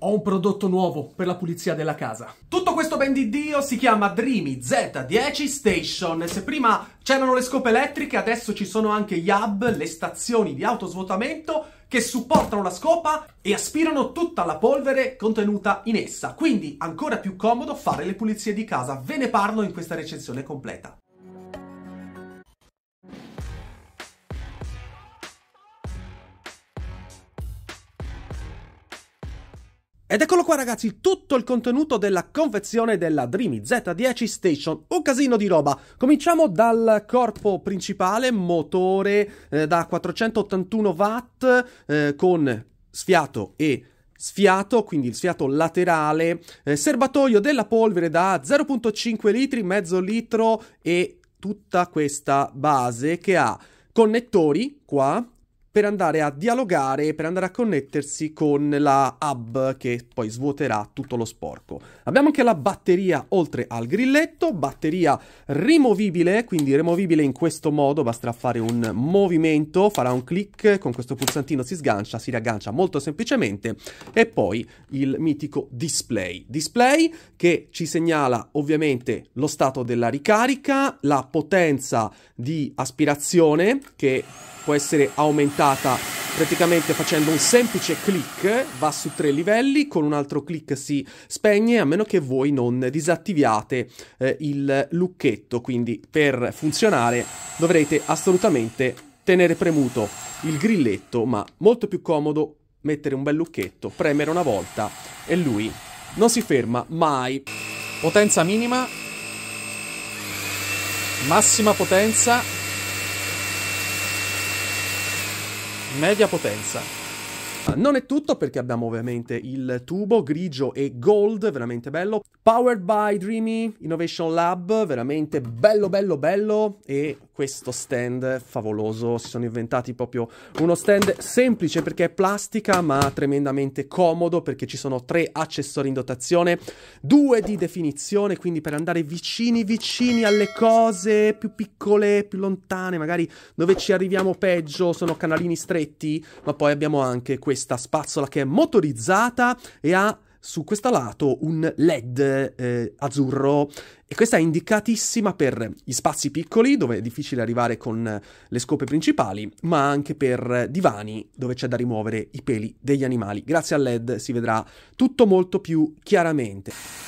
Ho un prodotto nuovo per la pulizia della casa. Tutto questo ben di Dio si chiama Dreamy Z10 Station. Se prima c'erano le scope elettriche, adesso ci sono anche gli hub, le stazioni di autosvuotamento che supportano la scopa e aspirano tutta la polvere contenuta in essa. Quindi ancora più comodo fare le pulizie di casa. Ve ne parlo in questa recensione completa. Ed eccolo qua ragazzi, tutto il contenuto della confezione della Dreamy Z10 Station, un casino di roba. Cominciamo dal corpo principale, motore eh, da 481 watt eh, con sfiato e sfiato, quindi il sfiato laterale, eh, serbatoio della polvere da 0.5 litri, mezzo litro e tutta questa base che ha connettori qua per andare a dialogare, per andare a connettersi con la hub che poi svuoterà tutto lo sporco. Abbiamo anche la batteria oltre al grilletto, batteria rimovibile, quindi rimovibile in questo modo, basterà fare un movimento, farà un clic, con questo pulsantino si sgancia, si riaggancia molto semplicemente e poi il mitico display. Display che ci segnala ovviamente lo stato della ricarica, la potenza di aspirazione che può essere aumentata limitata praticamente facendo un semplice clic va su tre livelli, con un altro clic si spegne a meno che voi non disattiviate eh, il lucchetto, quindi per funzionare dovrete assolutamente tenere premuto il grilletto, ma molto più comodo mettere un bel lucchetto, premere una volta e lui non si ferma mai. Potenza minima, massima potenza, media potenza non è tutto perché abbiamo ovviamente il tubo grigio e gold, veramente bello. Powered by Dreamy Innovation Lab, veramente bello bello bello e questo stand favoloso, si sono inventati proprio uno stand semplice perché è plastica ma tremendamente comodo perché ci sono tre accessori in dotazione, due di definizione quindi per andare vicini vicini alle cose più piccole, più lontane, magari dove ci arriviamo peggio sono canalini stretti ma poi abbiamo anche questo questa spazzola che è motorizzata e ha su questo lato un LED eh, azzurro e questa è indicatissima per gli spazi piccoli dove è difficile arrivare con le scope principali, ma anche per divani dove c'è da rimuovere i peli degli animali. Grazie al LED si vedrà tutto molto più chiaramente.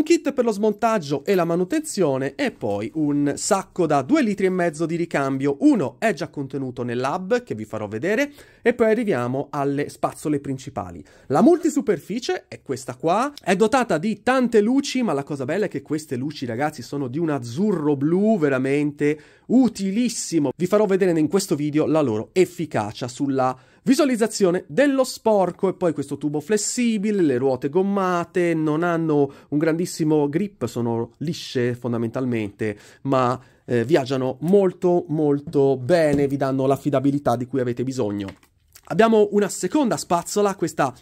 un kit per lo smontaggio e la manutenzione e poi un sacco da 2 litri e mezzo di ricambio. Uno è già contenuto nel lab che vi farò vedere e poi arriviamo alle spazzole principali. La multisuperficie è questa qua, è dotata di tante luci, ma la cosa bella è che queste luci ragazzi sono di un azzurro blu veramente utilissimo. Vi farò vedere in questo video la loro efficacia sulla Visualizzazione dello sporco e poi questo tubo flessibile, le ruote gommate, non hanno un grandissimo grip, sono lisce fondamentalmente, ma eh, viaggiano molto molto bene, vi danno l'affidabilità di cui avete bisogno. Abbiamo una seconda spazzola, questa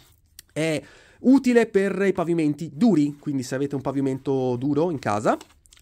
è utile per i pavimenti duri, quindi se avete un pavimento duro in casa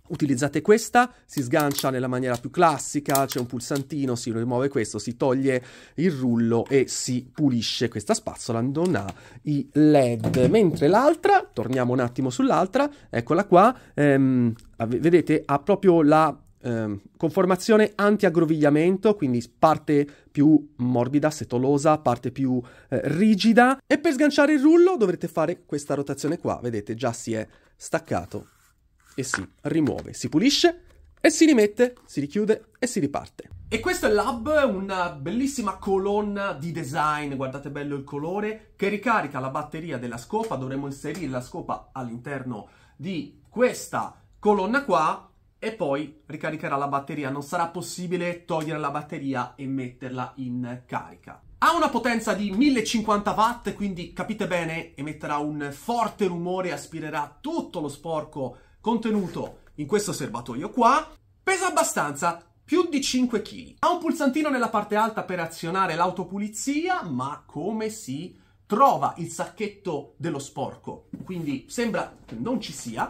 Utilizzate questa, si sgancia nella maniera più classica, c'è un pulsantino, si rimuove questo, si toglie il rullo e si pulisce questa spazzola, non ha i led. Mentre l'altra, torniamo un attimo sull'altra, eccola qua, ehm, vedete ha proprio la ehm, conformazione anti-aggrovigliamento, quindi parte più morbida, setolosa, parte più eh, rigida. E per sganciare il rullo dovrete fare questa rotazione qua, vedete già si è staccato e si rimuove, si pulisce e si rimette, si richiude e si riparte. E questo è l'hub, una bellissima colonna di design, guardate bello il colore, che ricarica la batteria della scopa, dovremmo inserire la scopa all'interno di questa colonna qua e poi ricaricherà la batteria, non sarà possibile togliere la batteria e metterla in carica. Ha una potenza di 1050 watt, quindi capite bene, emetterà un forte rumore, aspirerà tutto lo sporco contenuto in questo serbatoio qua pesa abbastanza, più di 5 kg. Ha un pulsantino nella parte alta per azionare l'autopulizia, ma come si trova il sacchetto dello sporco? Quindi sembra che non ci sia,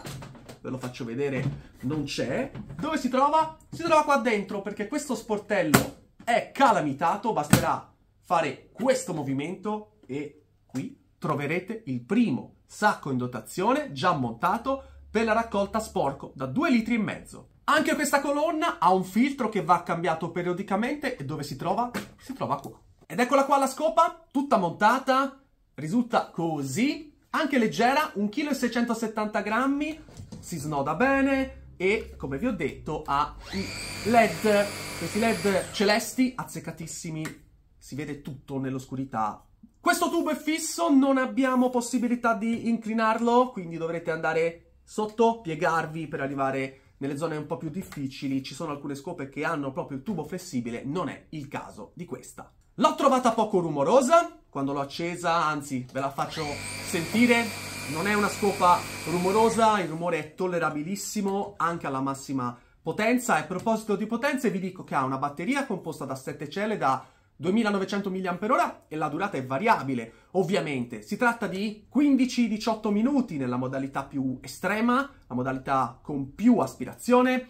ve lo faccio vedere, non c'è. Dove si trova? Si trova qua dentro, perché questo sportello è calamitato, basterà fare questo movimento e qui troverete il primo sacco in dotazione già montato per la raccolta sporco da 2 litri e mezzo. Anche questa colonna ha un filtro che va cambiato periodicamente e dove si trova? Si trova qua. Ed eccola qua la scopa, tutta montata, risulta così, anche leggera, 1,670 kg, si snoda bene e, come vi ho detto, ha i LED, questi LED celesti azzeccatissimi, si vede tutto nell'oscurità. Questo tubo è fisso, non abbiamo possibilità di inclinarlo, quindi dovrete andare sotto, piegarvi per arrivare nelle zone un po' più difficili. Ci sono alcune scope che hanno proprio il tubo flessibile, non è il caso di questa. L'ho trovata poco rumorosa quando l'ho accesa, anzi ve la faccio sentire. Non è una scopa rumorosa, il rumore è tollerabilissimo anche alla massima potenza. E a proposito di potenze vi dico che ha una batteria composta da 7 celle da 2900 mAh e la durata è variabile, ovviamente. Si tratta di 15-18 minuti nella modalità più estrema, la modalità con più aspirazione,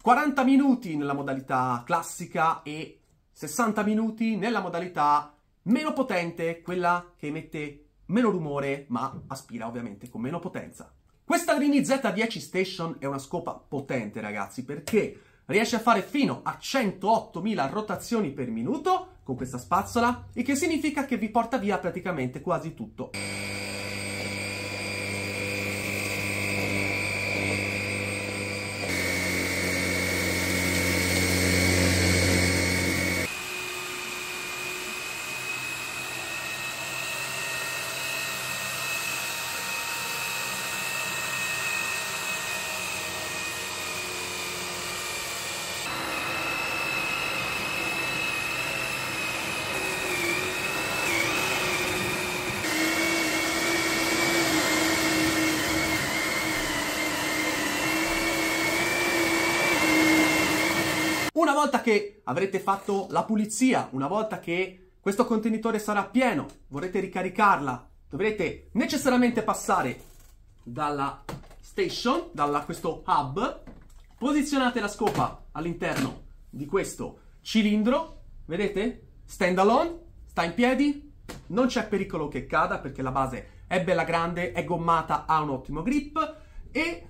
40 minuti nella modalità classica e 60 minuti nella modalità meno potente, quella che emette meno rumore ma aspira ovviamente con meno potenza. Questa Grini Z10 Station è una scopa potente, ragazzi, perché riesce a fare fino a 108.000 rotazioni per minuto con questa spazzola, il che significa che vi porta via praticamente quasi tutto. avrete fatto la pulizia una volta che questo contenitore sarà pieno, vorrete ricaricarla, dovrete necessariamente passare dalla station, da questo hub, posizionate la scopa all'interno di questo cilindro, vedete? Stand alone, sta in piedi, non c'è pericolo che cada perché la base è bella grande, è gommata, ha un ottimo grip e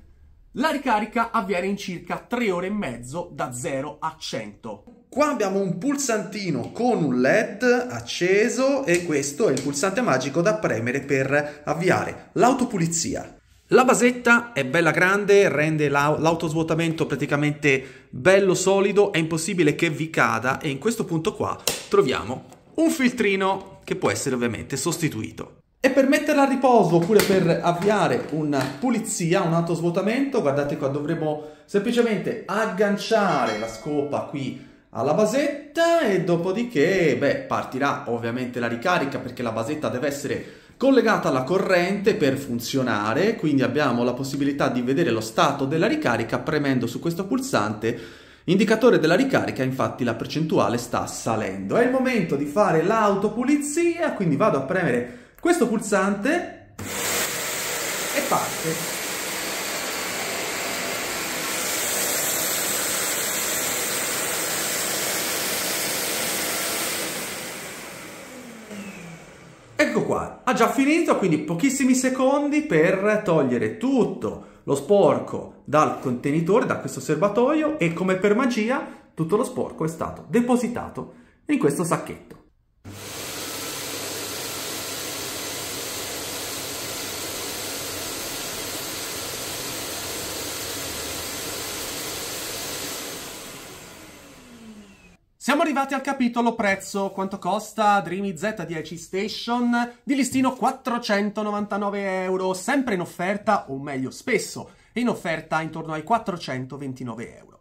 la ricarica avviene in circa 3 ore e mezzo da 0 a 100. Qua abbiamo un pulsantino con un LED acceso e questo è il pulsante magico da premere per avviare l'autopulizia. La basetta è bella grande, rende l'autosvuotamento praticamente bello solido, è impossibile che vi cada e in questo punto qua troviamo un filtrino che può essere ovviamente sostituito. E per metterla a riposo oppure per avviare una pulizia, un altro svuotamento, guardate qua, dovremo semplicemente agganciare la scopa qui alla basetta e dopodiché, beh, partirà ovviamente la ricarica perché la basetta deve essere collegata alla corrente per funzionare, quindi abbiamo la possibilità di vedere lo stato della ricarica premendo su questo pulsante Indicatore della ricarica, infatti la percentuale sta salendo. È il momento di fare l'autopulizia, quindi vado a premere questo pulsante e parte. Ecco qua, ha già finito, quindi pochissimi secondi per togliere tutto lo sporco dal contenitore, da questo serbatoio e come per magia tutto lo sporco è stato depositato in questo sacchetto. Siamo arrivati al capitolo prezzo, quanto costa Dreamy Z10 Station di listino 499 euro, sempre in offerta, o meglio spesso in offerta intorno ai 429 euro.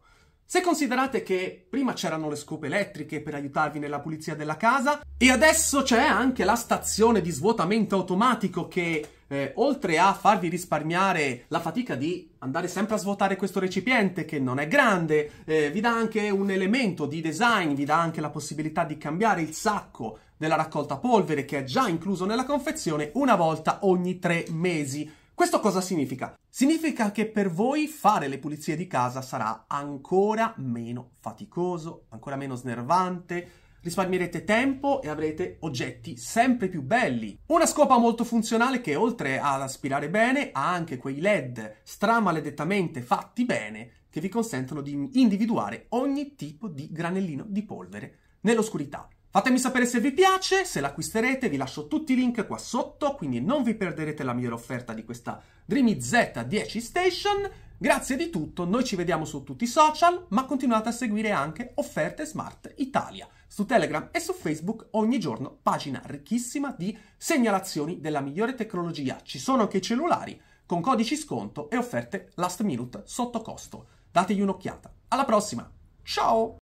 Se considerate che prima c'erano le scope elettriche per aiutarvi nella pulizia della casa e adesso c'è anche la stazione di svuotamento automatico che eh, oltre a farvi risparmiare la fatica di andare sempre a svuotare questo recipiente che non è grande, eh, vi dà anche un elemento di design, vi dà anche la possibilità di cambiare il sacco della raccolta polvere che è già incluso nella confezione una volta ogni tre mesi. Questo cosa significa? Significa che per voi fare le pulizie di casa sarà ancora meno faticoso, ancora meno snervante, risparmierete tempo e avrete oggetti sempre più belli. Una scopa molto funzionale che oltre ad aspirare bene ha anche quei LED stramaledettamente fatti bene che vi consentono di individuare ogni tipo di granellino di polvere nell'oscurità. Fatemi sapere se vi piace, se l'acquisterete, vi lascio tutti i link qua sotto, quindi non vi perderete la migliore offerta di questa Dreamy Z10 Station. Grazie di tutto, noi ci vediamo su tutti i social, ma continuate a seguire anche Offerte Smart Italia. Su Telegram e su Facebook ogni giorno pagina ricchissima di segnalazioni della migliore tecnologia. Ci sono anche i cellulari con codici sconto e offerte last minute sotto costo. Dategli un'occhiata. Alla prossima, ciao!